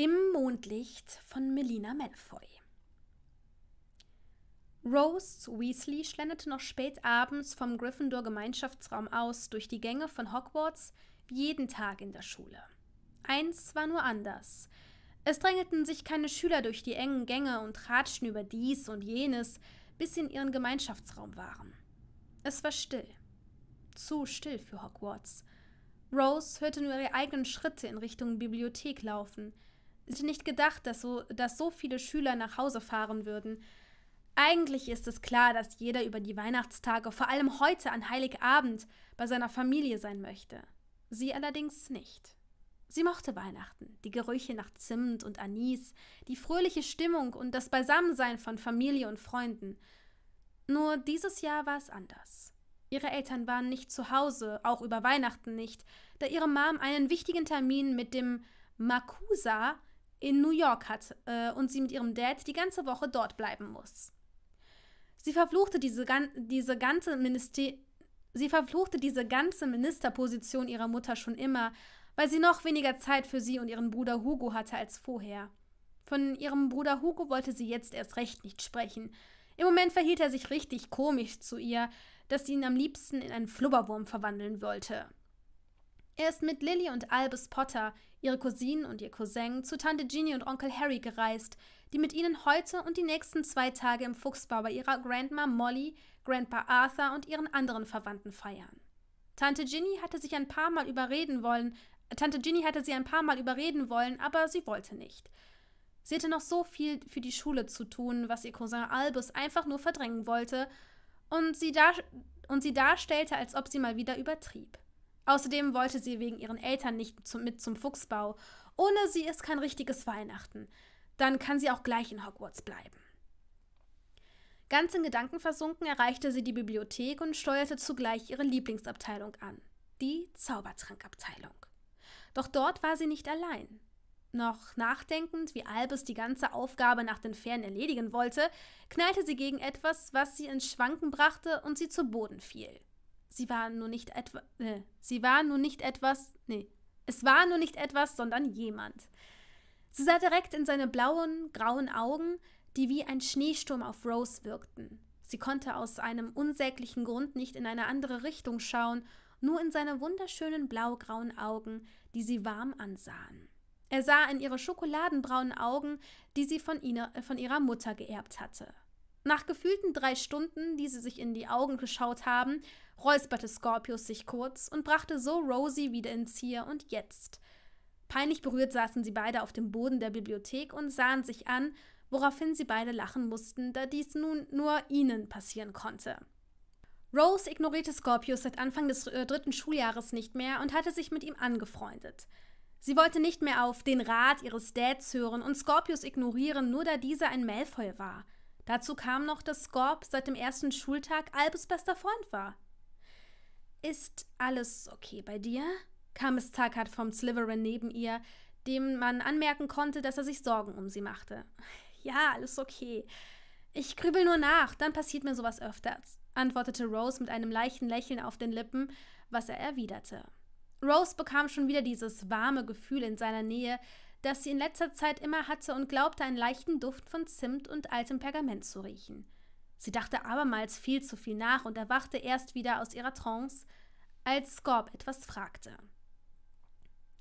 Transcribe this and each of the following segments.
Im Mondlicht von Melina Malfoy. Rose Weasley schlenderte noch spät abends vom Gryffindor Gemeinschaftsraum aus durch die Gänge von Hogwarts wie jeden Tag in der Schule. Eins war nur anders. Es drängelten sich keine Schüler durch die engen Gänge und ratschten über dies und jenes, bis sie in ihren Gemeinschaftsraum waren. Es war still. Zu still für Hogwarts. Rose hörte nur ihre eigenen Schritte in Richtung Bibliothek laufen – hätte nicht gedacht, dass so, dass so viele Schüler nach Hause fahren würden. Eigentlich ist es klar, dass jeder über die Weihnachtstage, vor allem heute an Heiligabend, bei seiner Familie sein möchte. Sie allerdings nicht. Sie mochte Weihnachten, die Gerüche nach Zimt und Anis, die fröhliche Stimmung und das Beisammensein von Familie und Freunden. Nur dieses Jahr war es anders. Ihre Eltern waren nicht zu Hause, auch über Weihnachten nicht, da ihre Mom einen wichtigen Termin mit dem Makusa, in New York hat äh, und sie mit ihrem Dad die ganze Woche dort bleiben muss. Sie verfluchte diese, gan diese ganze Minister sie verfluchte diese ganze Ministerposition ihrer Mutter schon immer, weil sie noch weniger Zeit für sie und ihren Bruder Hugo hatte als vorher. Von ihrem Bruder Hugo wollte sie jetzt erst recht nicht sprechen. Im Moment verhielt er sich richtig komisch zu ihr, dass sie ihn am liebsten in einen Flubberwurm verwandeln wollte. Er ist mit Lily und Albus Potter, ihre Cousinen und ihr Cousin, zu Tante Jeannie und Onkel Harry gereist, die mit ihnen heute und die nächsten zwei Tage im Fuchsbau bei ihrer Grandma Molly, Grandpa Arthur und ihren anderen Verwandten feiern. Tante Ginny hatte sich ein paar Mal überreden wollen, Tante Ginny hatte sie ein paar Mal überreden wollen, aber sie wollte nicht. Sie hatte noch so viel für die Schule zu tun, was ihr Cousin Albus einfach nur verdrängen wollte und sie, dar und sie darstellte, als ob sie mal wieder übertrieb. Außerdem wollte sie wegen ihren Eltern nicht zum, mit zum Fuchsbau. Ohne sie ist kein richtiges Weihnachten. Dann kann sie auch gleich in Hogwarts bleiben. Ganz in Gedanken versunken erreichte sie die Bibliothek und steuerte zugleich ihre Lieblingsabteilung an, die Zaubertrankabteilung. Doch dort war sie nicht allein. Noch nachdenkend, wie Albus die ganze Aufgabe nach den Ferien erledigen wollte, knallte sie gegen etwas, was sie ins Schwanken brachte und sie zu Boden fiel. Sie war nur nicht etwa. Äh, sie war nur nicht etwas. Nee. Es war nur nicht etwas, sondern jemand. Sie sah direkt in seine blauen, grauen Augen, die wie ein Schneesturm auf Rose wirkten. Sie konnte aus einem unsäglichen Grund nicht in eine andere Richtung schauen, nur in seine wunderschönen blaugrauen Augen, die sie warm ansahen. Er sah in ihre schokoladenbraunen Augen, die sie von, ihner, äh, von ihrer Mutter geerbt hatte. Nach gefühlten drei Stunden, die sie sich in die Augen geschaut haben, räusperte Scorpius sich kurz und brachte so Rosie wieder ins Hier und Jetzt. Peinlich berührt saßen sie beide auf dem Boden der Bibliothek und sahen sich an, woraufhin sie beide lachen mussten, da dies nun nur ihnen passieren konnte. Rose ignorierte Scorpius seit Anfang des äh, dritten Schuljahres nicht mehr und hatte sich mit ihm angefreundet. Sie wollte nicht mehr auf den Rat ihres Dads hören und Scorpius ignorieren, nur da dieser ein Malfoy war – Dazu kam noch, dass Scorp seit dem ersten Schultag Albus bester Freund war. Ist alles okay bei dir? kam es Taggart vom Sliverin neben ihr, dem man anmerken konnte, dass er sich Sorgen um sie machte. Ja, alles okay. Ich grübel nur nach, dann passiert mir sowas öfters, antwortete Rose mit einem leichten Lächeln auf den Lippen, was er erwiderte. Rose bekam schon wieder dieses warme Gefühl in seiner Nähe, das sie in letzter Zeit immer hatte und glaubte, einen leichten Duft von Zimt und altem Pergament zu riechen. Sie dachte abermals viel zu viel nach und erwachte erst wieder aus ihrer Trance, als Scorp etwas fragte.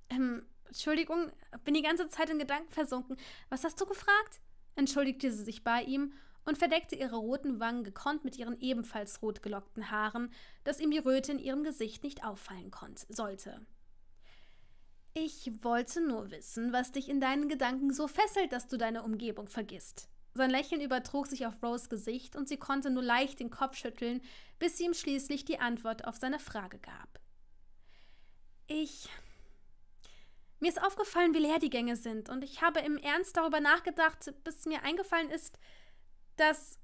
Ähm, Entschuldigung, bin die ganze Zeit in Gedanken versunken. Was hast du gefragt? entschuldigte sie sich bei ihm und verdeckte ihre roten Wangen gekonnt mit ihren ebenfalls rot gelockten Haaren, dass ihm die Röte in ihrem Gesicht nicht auffallen konnte, sollte. Ich wollte nur wissen, was dich in deinen Gedanken so fesselt, dass du deine Umgebung vergisst. Sein Lächeln übertrug sich auf Rose Gesicht und sie konnte nur leicht den Kopf schütteln, bis sie ihm schließlich die Antwort auf seine Frage gab. Ich. Mir ist aufgefallen, wie leer die Gänge sind, und ich habe im Ernst darüber nachgedacht, bis mir eingefallen ist, dass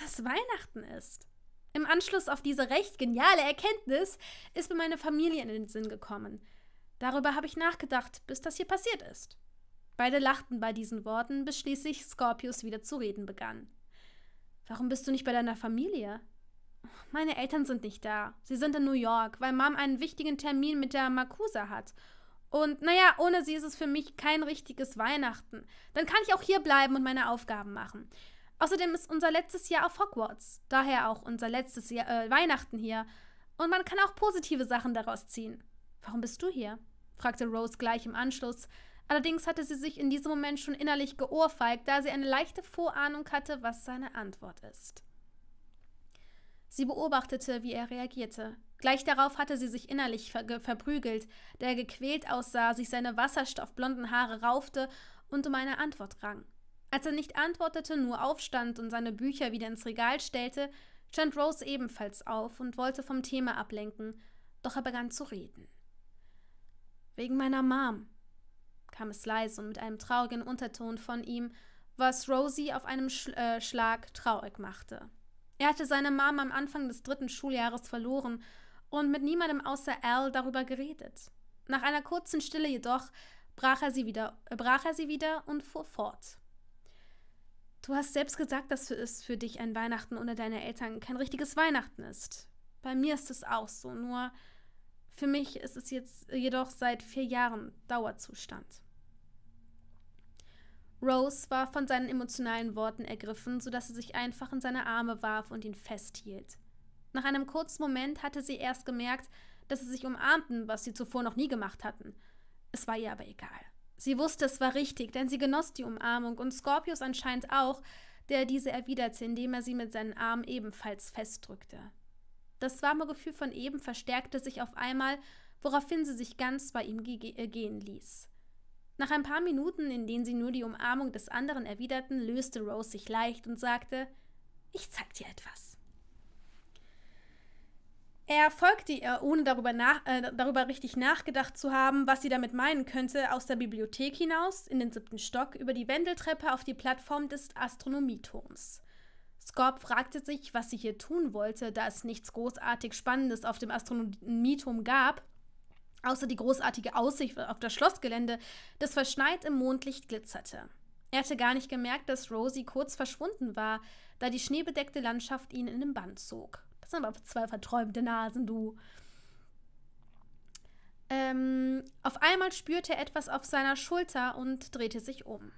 das Weihnachten ist. Im Anschluss auf diese recht geniale Erkenntnis ist mir meine Familie in den Sinn gekommen. Darüber habe ich nachgedacht, bis das hier passiert ist. Beide lachten bei diesen Worten, bis schließlich Scorpius wieder zu reden begann. Warum bist du nicht bei deiner Familie? Meine Eltern sind nicht da. Sie sind in New York, weil Mom einen wichtigen Termin mit der Makusa hat. Und naja, ohne sie ist es für mich kein richtiges Weihnachten. Dann kann ich auch hier bleiben und meine Aufgaben machen. Außerdem ist unser letztes Jahr auf Hogwarts, daher auch unser letztes Jahr, äh, Weihnachten hier. Und man kann auch positive Sachen daraus ziehen. Warum bist du hier? fragte Rose gleich im Anschluss. Allerdings hatte sie sich in diesem Moment schon innerlich geohrfeigt, da sie eine leichte Vorahnung hatte, was seine Antwort ist. Sie beobachtete, wie er reagierte. Gleich darauf hatte sie sich innerlich ver verprügelt, da er gequält aussah, sich seine wasserstoffblonden Haare raufte und um eine Antwort rang. Als er nicht antwortete, nur aufstand und seine Bücher wieder ins Regal stellte, stand Rose ebenfalls auf und wollte vom Thema ablenken, doch er begann zu reden. Wegen meiner Mom, kam es leise und mit einem traurigen Unterton von ihm, was Rosie auf einem Sch äh, Schlag traurig machte. Er hatte seine Mom am Anfang des dritten Schuljahres verloren und mit niemandem außer Al darüber geredet. Nach einer kurzen Stille jedoch brach er sie wieder, äh, brach er sie wieder und fuhr fort. Du hast selbst gesagt, dass es für dich ein Weihnachten ohne deine Eltern kein richtiges Weihnachten ist. Bei mir ist es auch so, nur für mich ist es jetzt jedoch seit vier Jahren Dauerzustand. Rose war von seinen emotionalen Worten ergriffen, sodass sie sich einfach in seine Arme warf und ihn festhielt. Nach einem kurzen Moment hatte sie erst gemerkt, dass sie sich umarmten, was sie zuvor noch nie gemacht hatten. Es war ihr aber egal. Sie wusste, es war richtig, denn sie genoss die Umarmung und Scorpius anscheinend auch, der diese erwiderte, indem er sie mit seinen Armen ebenfalls festdrückte. Das warme Gefühl von eben verstärkte sich auf einmal, woraufhin sie sich ganz bei ihm äh, gehen ließ. Nach ein paar Minuten, in denen sie nur die Umarmung des anderen erwiderten, löste Rose sich leicht und sagte: Ich zeig dir etwas. Er folgte ihr, ohne darüber, nach, äh, darüber richtig nachgedacht zu haben, was sie damit meinen könnte, aus der Bibliothek hinaus, in den siebten Stock, über die Wendeltreppe auf die Plattform des Astronomieturms. Scorp fragte sich, was sie hier tun wollte, da es nichts großartig Spannendes auf dem Astronomieturm gab, außer die großartige Aussicht auf das Schlossgelände, das verschneit im Mondlicht glitzerte. Er hatte gar nicht gemerkt, dass Rosie kurz verschwunden war, da die schneebedeckte Landschaft ihn in den Band zog. Das sind aber zwei verträumte Nasen, du. Ähm, auf einmal spürte er etwas auf seiner Schulter und drehte sich um.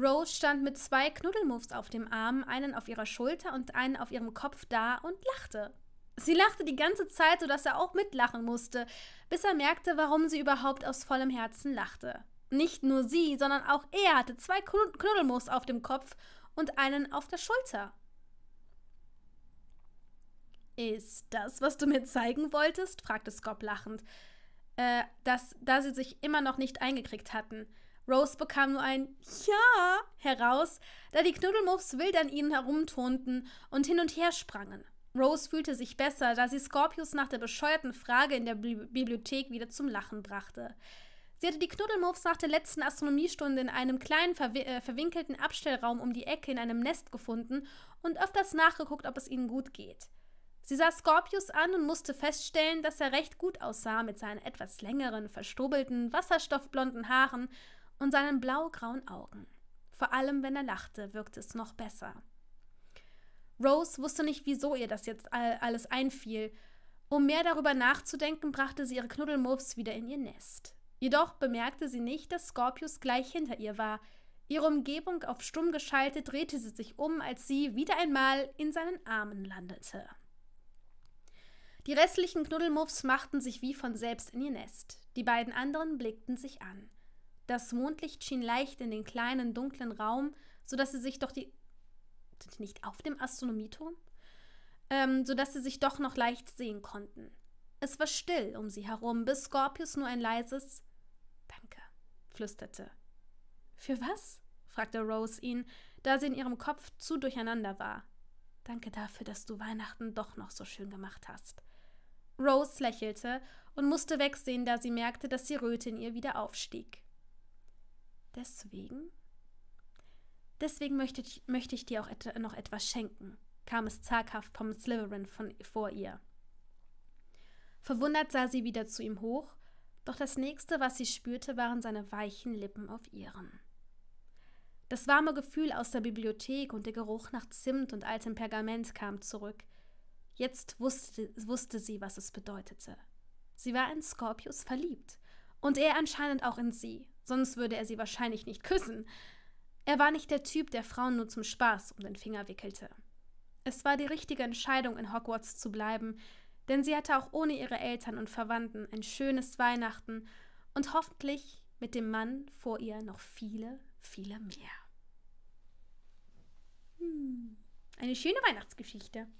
Rose stand mit zwei Knuddelmuffs auf dem Arm, einen auf ihrer Schulter und einen auf ihrem Kopf da und lachte. Sie lachte die ganze Zeit, sodass er auch mitlachen musste, bis er merkte, warum sie überhaupt aus vollem Herzen lachte. Nicht nur sie, sondern auch er hatte zwei Knuddelmuffs auf dem Kopf und einen auf der Schulter. Ist das, was du mir zeigen wolltest? fragte Scott lachend, äh, dass, da sie sich immer noch nicht eingekriegt hatten. Rose bekam nur ein Ja heraus, da die Knuddelmuffs wild an ihnen herumturnten und hin und her sprangen. Rose fühlte sich besser, da sie Scorpius nach der bescheuerten Frage in der Bibliothek wieder zum Lachen brachte. Sie hatte die Knuddelmuffs nach der letzten Astronomiestunde in einem kleinen verwi äh, verwinkelten Abstellraum um die Ecke in einem Nest gefunden und öfters nachgeguckt, ob es ihnen gut geht. Sie sah Scorpius an und musste feststellen, dass er recht gut aussah mit seinen etwas längeren, verstrubelten, wasserstoffblonden Haaren und seinen blaugrauen Augen. Vor allem, wenn er lachte, wirkte es noch besser. Rose wusste nicht, wieso ihr das jetzt alles einfiel. Um mehr darüber nachzudenken, brachte sie ihre Knuddelmuffs wieder in ihr Nest. Jedoch bemerkte sie nicht, dass Scorpius gleich hinter ihr war. Ihre Umgebung auf stumm geschaltet, drehte sie sich um, als sie wieder einmal in seinen Armen landete. Die restlichen Knuddelmuffs machten sich wie von selbst in ihr Nest. Die beiden anderen blickten sich an. Das Mondlicht schien leicht in den kleinen, dunklen Raum, sodass sie sich doch die. Nicht auf dem Astronomieturm? Ähm, sodass sie sich doch noch leicht sehen konnten. Es war still um sie herum, bis Scorpius nur ein leises Danke flüsterte. Für was? fragte Rose ihn, da sie in ihrem Kopf zu durcheinander war. Danke dafür, dass du Weihnachten doch noch so schön gemacht hast. Rose lächelte und musste wegsehen, da sie merkte, dass die Röte in ihr wieder aufstieg. Deswegen? Deswegen möchte ich, möchte ich dir auch et noch etwas schenken, kam es zaghaft vom Slytherin von, vor ihr. Verwundert sah sie wieder zu ihm hoch, doch das nächste, was sie spürte, waren seine weichen Lippen auf ihren. Das warme Gefühl aus der Bibliothek und der Geruch nach Zimt und altem Pergament kam zurück. Jetzt wusste, wusste sie, was es bedeutete. Sie war in Scorpius verliebt und er anscheinend auch in sie sonst würde er sie wahrscheinlich nicht küssen. Er war nicht der Typ, der Frauen nur zum Spaß um den Finger wickelte. Es war die richtige Entscheidung, in Hogwarts zu bleiben, denn sie hatte auch ohne ihre Eltern und Verwandten ein schönes Weihnachten und hoffentlich mit dem Mann vor ihr noch viele, viele mehr. Hm. Eine schöne Weihnachtsgeschichte.